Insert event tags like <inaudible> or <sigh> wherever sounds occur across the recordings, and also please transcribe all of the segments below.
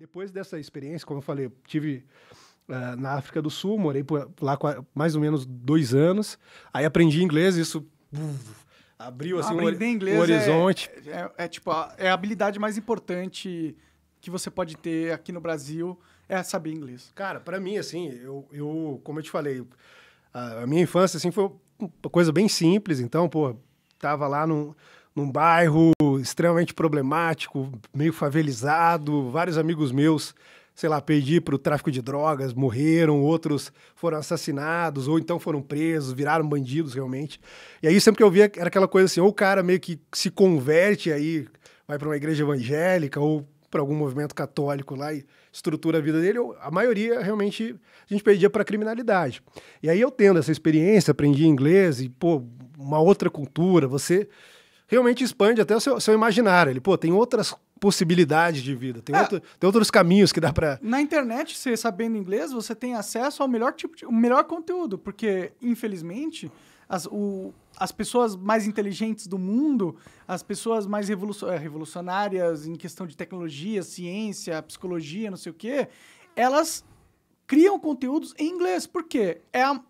Depois dessa experiência, como eu falei, tive uh, na África do Sul, morei por, lá mais ou menos dois anos. Aí aprendi inglês, isso uf, abriu assim, o um, um é horizonte. É, é, é, tipo a, é a habilidade mais importante que você pode ter aqui no Brasil é saber inglês. Cara, para mim assim, eu, eu como eu te falei, a, a minha infância assim foi uma coisa bem simples. Então, pô, tava lá num num bairro extremamente problemático, meio favelizado, vários amigos meus, sei lá, perdi para o tráfico de drogas, morreram, outros foram assassinados, ou então foram presos, viraram bandidos realmente. E aí sempre que eu via era aquela coisa assim, ou o cara meio que se converte aí, vai para uma igreja evangélica, ou para algum movimento católico lá e estrutura a vida dele, a maioria realmente a gente perdia para criminalidade. E aí eu tendo essa experiência, aprendi inglês e, pô, uma outra cultura, você realmente expande até o seu, seu imaginário. Ele, pô, tem outras possibilidades de vida, tem, é. outro, tem outros caminhos que dá para. Na internet, você sabendo inglês, você tem acesso ao melhor tipo de, o melhor conteúdo, porque infelizmente as, o, as pessoas mais inteligentes do mundo, as pessoas mais é, revolucionárias em questão de tecnologia, ciência, psicologia, não sei o quê, elas criam conteúdos em inglês. Por quê? É, a,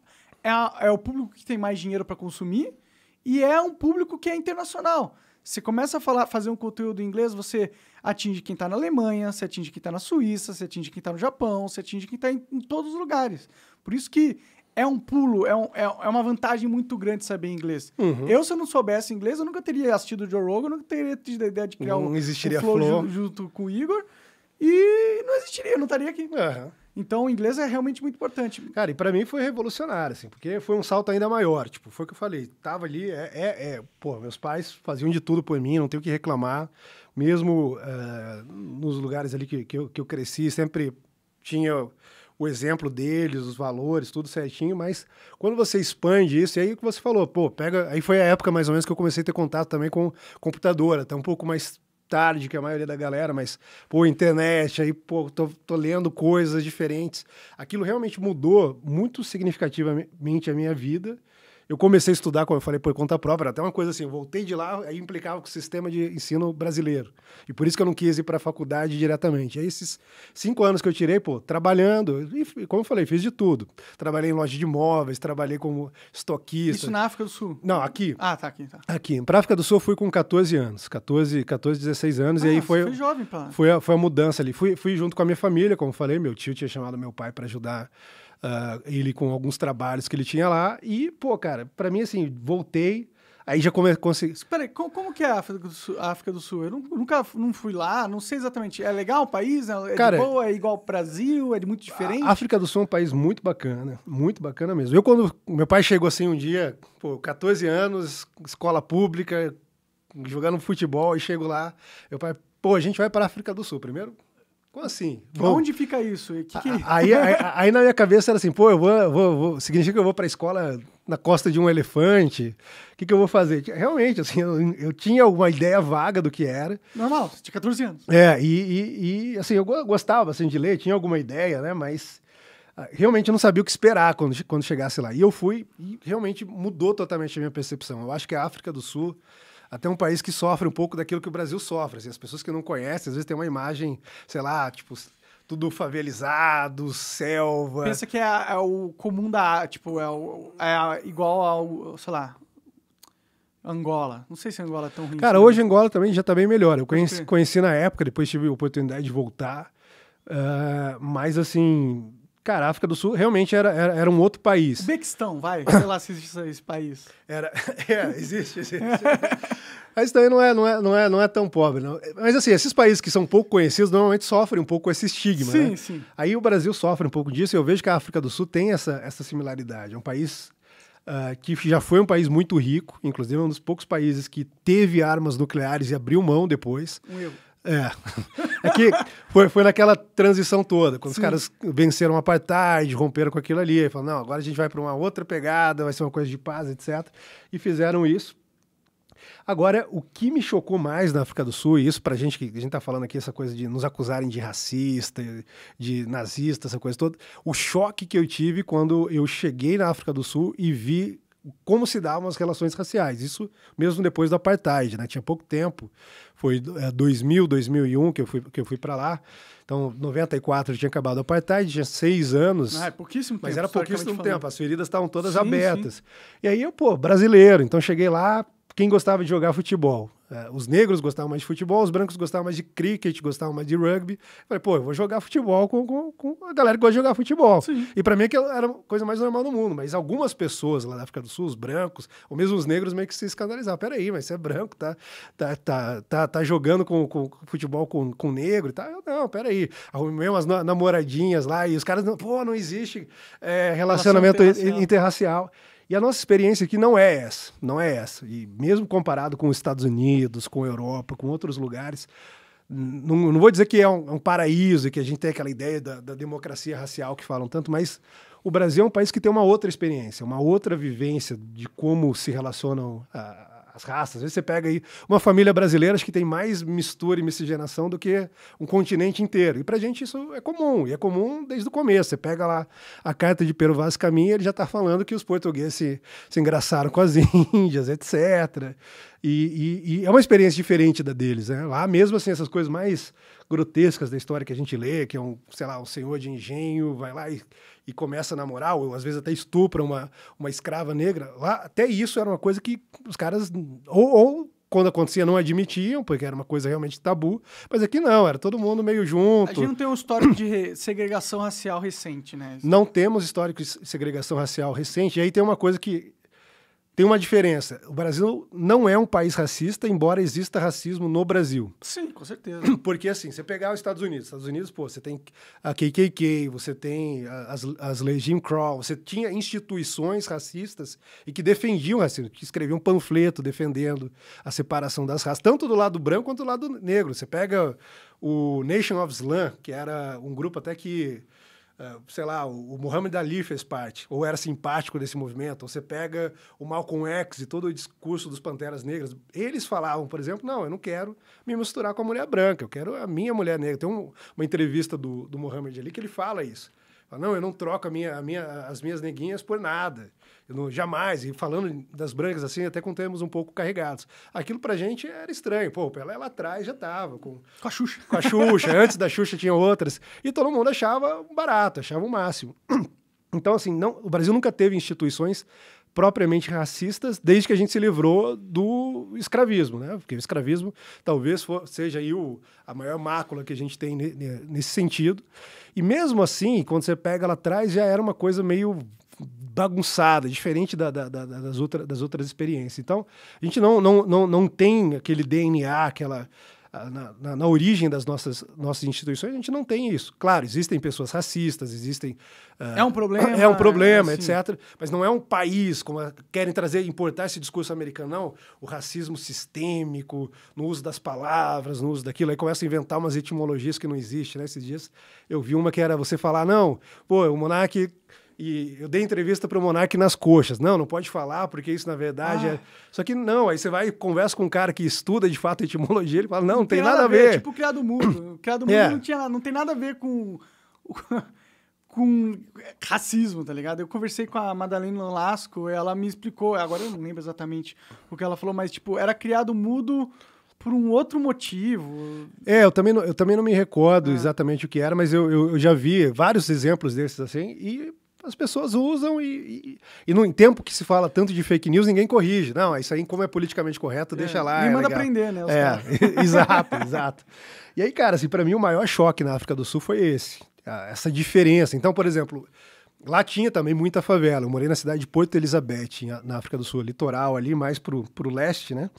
é, a, é o público que tem mais dinheiro para consumir e é um público que é internacional. Você começa a falar, fazer um conteúdo em inglês, você atinge quem está na Alemanha, você atinge quem está na Suíça, você atinge quem está no Japão, você atinge quem está em, em, todos os lugares. Por isso que é um pulo, é, um, é, é uma vantagem muito grande saber inglês. Uhum. Eu, se eu não soubesse inglês, eu nunca teria assistido o Joe Rogan, eu nunca teria tido a ideia de criar não um, existiria um flow, flow. Junto, junto com o Igor. E não existiria, eu não estaria aqui. Uhum. Então, o inglês é realmente muito importante. Cara, e para mim foi revolucionário, assim, porque foi um salto ainda maior. Tipo, foi o que eu falei. Tava ali, é, é, é pô, meus pais faziam de tudo por mim, não tenho o que reclamar. Mesmo uh, nos lugares ali que, que, eu, que eu cresci, sempre tinha o exemplo deles, os valores, tudo certinho, mas quando você expande isso, e aí o que você falou, pô, pega. Aí foi a época mais ou menos que eu comecei a ter contato também com computadora, até tá um pouco mais tarde que é a maioria da galera, mas, pô, internet, aí, pô, tô, tô lendo coisas diferentes. Aquilo realmente mudou muito significativamente a minha vida eu comecei a estudar, como eu falei, por conta própria, até uma coisa assim, eu voltei de lá, aí implicava com o sistema de ensino brasileiro. E por isso que eu não quis ir para a faculdade diretamente. Aí esses cinco anos que eu tirei, pô, trabalhando, e, como eu falei, fiz de tudo. Trabalhei em loja de imóveis, trabalhei como estoquista. Isso na África do Sul? Não, aqui. Ah, tá, aqui. Tá. Aqui. Para África do Sul eu fui com 14 anos, 14, 14 16 anos, ah, e aí ah, foi... foi jovem, pá. Foi a, foi a mudança ali. Fui, fui junto com a minha família, como eu falei, meu tio tinha chamado meu pai para ajudar uh, ele com alguns trabalhos que ele tinha lá. E, pô, cara, para mim, assim, voltei. Aí já come, consegui. Espera aí, como, como, que é a África do Sul? África do Sul? Eu nunca não fui lá, não sei exatamente. É legal o país? É, é Cara, boa? É igual Brasil? É muito diferente? A África do Sul é um país muito bacana, muito bacana mesmo. Eu, quando meu pai chegou assim um dia, pô, 14 anos, escola pública, jogando futebol, e chego lá, meu pai, pô, a gente vai para a África do Sul primeiro. Como assim? Onde fica isso? Que que... <laughs> Aí, aí, aí, na minha cabeça era assim, pô, eu vou, vou, vou significa que eu vou para a escola na costa de um elefante, o que, que eu vou fazer? Realmente, assim, eu, eu tinha uma ideia vaga do que era. Normal, tinha 14 anos. É, e, e, e, assim, eu gostava assim, de ler, tinha alguma ideia, né, mas ah, realmente eu não sabia o que esperar quando, quando chegasse lá. E eu fui e realmente mudou totalmente a minha percepção. Eu acho que a África do Sul até um país que sofre um pouco daquilo que o Brasil sofre. Assim, as pessoas que não conhecem, às vezes, têm uma imagem, sei lá, tipo, tudo favelizado, selva. Pensa que é, é o comum da. Tipo, é, é, igual ao. sei lá. Angola. Não sei se Angola é tão ruim. Cara, assim, hoje né? Angola também já tá bem melhor. Eu conheci, conheci na época, depois tive a oportunidade de voltar. Uh, mas assim Cara, a África do Sul realmente era, era, era um outro país. Bequistão, vai. Sei lá se existe esse país. Era, <laughs> é, existe, existe. Mas também não é, não, é, não, é, não é tão pobre, não. Mas assim, esses países que são pouco conhecidos normalmente sofrem um pouco esse estigma, Sim, né? sim. Aí o Brasil sofre um pouco disso e eu vejo que a África do Sul tem essa, essa similaridade. É um país uh, que já foi um país muito rico, inclusive é um dos poucos países que teve armas nucleares e abriu mão depois. Um erro. É. É que foi, foi naquela transição toda, quando Sim. os caras venceram a apartheid, romperam com aquilo ali, falaram, não, agora a gente vai para uma outra pegada, vai ser uma coisa de paz, etc. E fizeram isso. Agora, o que me chocou mais na África do Sul, e isso pra gente que a gente tá falando aqui, essa coisa de nos acusarem de racista, de nazista, essa coisa toda, o choque que eu tive quando eu cheguei na África do Sul e vi como se davam as relações raciais. Isso mesmo depois do apartheid, né? Tinha pouco tempo. Foi é, 2000, 2001 que eu fui, que eu fui para lá. Então, 94 tinha acabado o apartheid, tinha seis anos. Ah, é pouquíssimo mas tempo. Mas era pouquíssimo tempo. Falando. As feridas estavam todas sim, abertas. Sim. E aí eu, pô, brasileiro. Então, cheguei lá, quem gostava de jogar futebol? É, os negros gostavam mais de futebol, os brancos gostavam mais de cricket, gostavam mais de rugby. Eu falei, pô, eu vou jogar futebol com, com, com a galera que gosta de jogar futebol. Sim. E para mim aquilo era a coisa mais normal do mundo. Mas algumas pessoas lá da África do Sul, os brancos, ou mesmo os negros, meio que se escandalizavam. Peraí, mas você é branco, tá, tá, tá, tá, tá jogando com, com futebol com, com negro e tá? tal. não, peraí. Arrumei umas namoradinhas lá e os caras, pô, não existe é, relacionamento interracial. interracial. E a nossa experiência aqui não é essa, não é essa. E mesmo comparado com os Estados Unidos, com a Europa, com outros lugares, não, não vou dizer que é um, é um paraíso e que a gente tem aquela ideia da, da democracia racial que falam tanto, mas o Brasil é um país que tem uma outra experiência, uma outra vivência de como se relacionam a, ah, as raças. Às vezes você pega aí uma família brasileira que tem mais mistura e miscigenação do que um continente inteiro. E a gente isso é comum, e é comum desde o começo. Você pega lá a carta de Pero Vaz Caminha, ele já está falando que os portugueses se, se engraçaram com as <laughs> índias, etc. E, e, e, é uma experiência diferente da deles, né? Lá mesmo assim, essas coisas mais grotescas da história que a gente lê, que é um, sei lá, um senhor de engenho, vai lá e, e começa a namorar, ou às vezes até estupra uma, uma escrava negra. Lá, até isso era uma coisa que os caras, ou, ou quando acontecia não admitiam, porque era uma coisa realmente tabu, mas aqui não, era todo mundo meio junto. A gente não tem um histórico de segregação racial recente, né? Não temos histórico de segregação racial recente, e aí tem uma coisa que tem uma diferença. O Brasil não é um país racista, embora exista racismo no Brasil. Sim, com certeza. <clears throat> Porque assim, você pegar os Estados Unidos, Estados Unidos, pô, você tem a KKK, você tem as, as leis Jim Crow, você tinha instituições racistas e que defendiam o racismo, que escreviam um panfleto defendendo a separação das raças, tanto do lado branco quanto do lado negro. Você pega o Nation of Islam, que era um grupo até que ah, sei lá, o Muhammad Ali fez parte, ou era simpático desse movimento, ou você pega o Malcolm X e todo o discurso dos Panteras Negras, eles falavam, por exemplo, não, eu não quero me misturar com a mulher branca, eu quero a minha mulher negra. Tem um, uma entrevista do, do Muhammad Ali que ele fala isso. Fala, não, eu não troco a minha, a minha, as minhas neguinhas por nada. Eu não, jamais. E falando das brancas assim, até com termos um pouco carregados. Aquilo pra gente era estranho. Pô, ela lá atrás já tava. Com, com a Xuxa. Com a Xuxa. antes da Xuxa tinha outras. E todo mundo achava barato, achava o máximo. <clears throat> Então, assim, não, o Brasil nunca teve instituições propriamente racistas desde que a gente se livrou do escravismo, né? Porque o escravismo talvez for, seja aí o, a maior mácula que a gente tem nesse sentido. E mesmo assim, quando você pega lá atrás, já era uma coisa meio bagunçada, diferente da, da, da, das, outra, das outras experiências. Então, a gente não, não, não, não tem aquele DNA, aquela ah, na, na, na, origem das nossas, nossas instituições, a gente não tem isso. Claro, existem pessoas racistas, existem. Uh, é um problema. É um problema, é, etc. Mas não é um país, como querem trazer, importar esse discurso americano, não. O racismo sistêmico, no uso das palavras, no uso daquilo. Aí começa a inventar umas etimologias que não existem, né? Esses dias eu vi uma que era você falar, não, pô, o monarca e eu dei entrevista para o Monark nas coxas. Não, não pode falar, porque isso na verdade é ah. é. Só que não, aí você vai e conversa com um cara que estuda de fato etimologia, ele fala: não, não, tem, tem nada, nada, a ver. É Tipo, criado mudo. Criado mudo é. não, tinha, não tem nada a ver com. <laughs> com racismo, tá ligado? Eu conversei com a Madalena Lasco, ela me explicou, agora eu não lembro exatamente o que ela falou, mas tipo, era criado mudo por um outro motivo. É, eu também não, eu também não me recordo é. exatamente o que era, mas eu, eu, eu, já vi vários exemplos desses assim, e as pessoas usam e, e, e num tempo que se fala tanto de fake news, ninguém corrige. Não, isso aí, como é politicamente correto, é, deixa lá. E manda é legal. aprender, né? É, <laughs> exato, exato. E aí, cara, assim, para mim o maior choque na África do Sul foi esse, essa diferença. Então, por exemplo, lá tinha também muita favela. Eu morei na cidade de Porto Elizabeth, na África do Sul, litoral ali, mais pro, pro leste, né?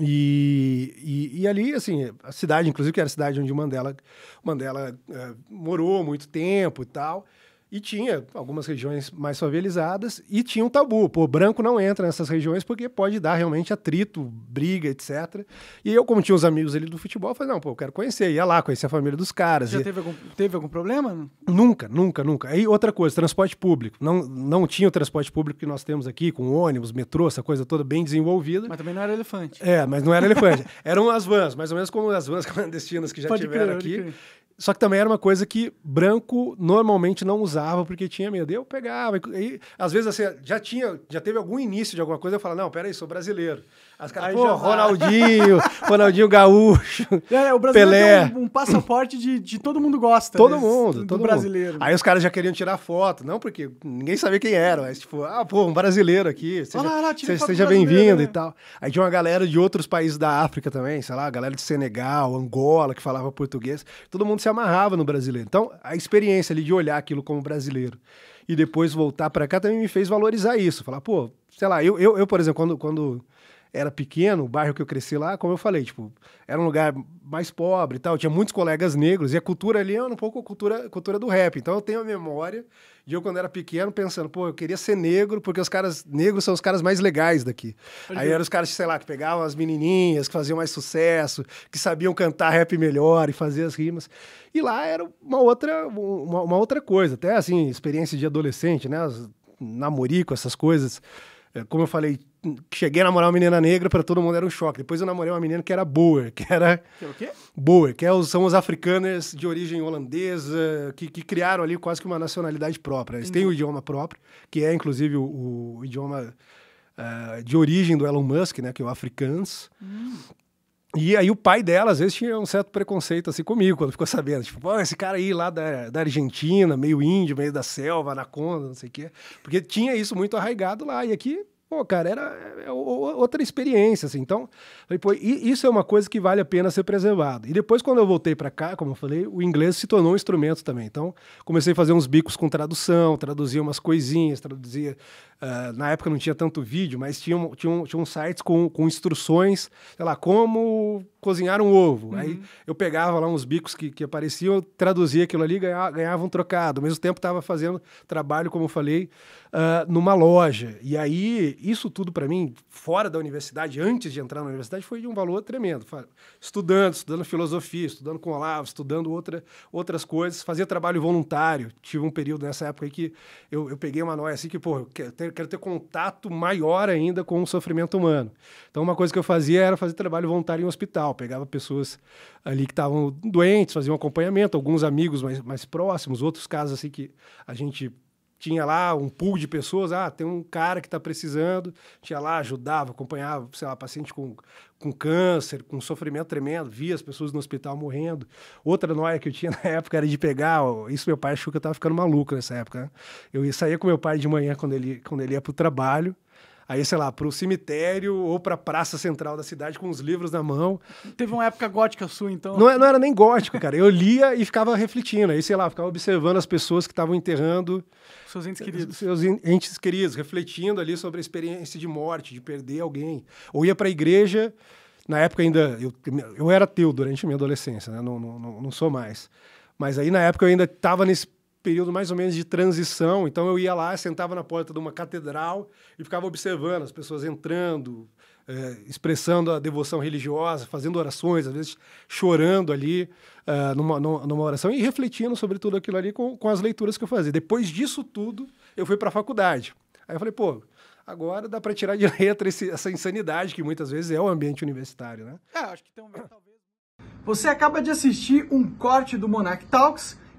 E, e, e, ali, assim, a cidade, inclusive, que era a cidade onde o Mandela, Mandela é, morou muito tempo e tal. E tinha algumas regiões mais favelizadas e tinha um tabu. Pô, branco não entra nessas regiões porque pode dar realmente atrito, briga, etc. E eu, como tinha uns amigos ali do futebol, falei, não, pô, eu quero conhecer. Ia lá, conhecer a família dos caras. Já e... teve, algum, teve algum problema? Nunca, nunca, nunca. Aí outra coisa, transporte público. Não, não tinha o transporte público que nós temos aqui, com ônibus, metrô, essa coisa toda bem desenvolvida. Mas também não era elefante. É, mas não era elefante. <laughs> Eram as vans, mais ou menos como as vans <laughs> clandestinas que já pode tiveram crer, aqui. Só que também era uma coisa que branco normalmente não usava porque tinha medo. Eu pegava. E, às vezes, assim, já tinha, já teve algum início de alguma coisa, eu falava, não, peraí, sou brasileiro. As caras, pô, Ronaldinho, <laughs> Ronaldinho Gaúcho. É, o brasileiro Pelé. Um, um, passaporte de, de todo mundo gosta. Todo né? mundo, todo brasileiro. Aí os caras já queriam tirar foto, não porque ninguém sabia quem era, mas tipo, ah, pô, um brasileiro aqui, seja, lá, lá, seja, seja bem-vindo né? e tal. Aí tinha uma galera de outros países da África também, sei lá, galera de Senegal, Angola, que falava português. Todo mundo se amarrava no brasileiro. Então, a experiência ali de olhar aquilo como brasileiro e depois voltar para cá também me fez valorizar isso. Falar, pô, sei lá, eu, eu, eu por exemplo, quando, quando era pequeno, o bairro que eu cresci lá, como eu falei, tipo, era um lugar mais pobre e tal, tinha muitos colegas negros, e a cultura ali era um pouco a cultura, cultura do rap. Então eu tenho a memória de eu, quando era pequeno, pensando, pô, eu queria ser negro, porque os caras negros são os caras mais legais daqui. Aí eram os caras, sei lá, que pegavam as menininhas, que faziam mais sucesso, que sabiam cantar rap melhor e fazer as rimas. E lá era uma outra, uma, uma outra coisa, até assim, experiência de adolescente, né? As, namorico, essas coisas. É, como eu falei, cheguei a namorar uma menina negra, para todo mundo era um choque. Depois eu namorei uma menina que era boa que era. Que é o quê? que é, são os africanos de origem holandesa, que, que, criaram ali quase que uma nacionalidade própria. Eles têm o um idioma próprio, que é inclusive o, o idioma uh, de origem do Elon Musk, né, que é o africans. Hum. E aí o pai dela, às vezes, tinha um certo preconceito assim comigo, quando ficou sabendo. Tipo, esse cara aí lá da, da Argentina, meio índio, meio da selva, anaconda, não sei o quê. Porque tinha isso muito arraigado lá. E aqui Pô, cara, era é, é outra experiência, assim. Então, depois, isso é uma coisa que vale a pena ser preservado. E depois, quando eu voltei para cá, como eu falei, o inglês se tornou um instrumento também. Então, comecei a fazer uns bicos com tradução, traduzia umas coisinhas, traduzia. Uh, na época não tinha tanto vídeo, mas tinha, um, tinha, um, tinha sites com, com instruções, sei lá, como cozinhar um ovo. Uhum. Aí eu pegava lá uns bicos que, que apareciam, traduzia aquilo ali, ganhava, ganhava um trocado. Ao mesmo tempo, estava fazendo trabalho, como eu falei, uh, numa loja. E aí, isso tudo para mim, fora da universidade, antes de entrar na universidade, foi de um valor tremendo. Estudando, estudando filosofia, estudando com Olavo, estudando outra, outras coisas, fazia trabalho voluntário. Tive um período nessa época aí que eu, eu peguei uma noia assim que, pô, eu quero ter, quero ter contato maior ainda com o sofrimento humano. Então, uma coisa que eu fazia era fazer trabalho voluntário em um hospital. Pegava pessoas ali que estavam doentes, fazia um acompanhamento, alguns amigos mais, mais próximos, outros casos assim que a gente tinha lá um pool de pessoas, ah, tem um cara que está precisando, tinha lá, ajudava, acompanhava, sei lá, paciente com, com câncer, com sofrimento tremendo, via as pessoas no hospital morrendo. Outra noia que eu tinha <laughs> na época era de pegar, isso meu pai achou que eu estava ficando maluco nessa época, né? Eu saía com meu pai de manhã quando ele, quando ele ia para o trabalho, aí, sei lá, para o cemitério ou para a praça central da cidade com os livros na mão. Teve uma época gótica sua, então? Não, é, não era nem gótico, cara. Eu lia e ficava refletindo. Aí, sei lá, ficava observando as pessoas que estavam enterrando. Seus entes queridos. Seus entes queridos, refletindo ali sobre a experiência de morte, de perder alguém. Ou ia para a igreja. Na época ainda, eu, eu era teu durante a minha adolescência, né? não, não, não, não sou mais. Mas aí na época eu ainda estava nesse período mais ou menos de transição, então eu ia lá, sentava na porta de uma catedral e ficava observando as pessoas entrando, é, expressando a devoção religiosa, fazendo orações, às vezes chorando ali eh, numa, numa oração e refletindo sobre tudo aquilo ali com, com as leituras que eu fazia. Depois disso tudo, eu fui para a faculdade. Aí eu falei, pô, agora dá para tirar de <laughs> letra esse, essa insanidade que muitas vezes é o ambiente universitário, né? É, acho que tem talvez. Você acaba de assistir um corte do Monarch Talks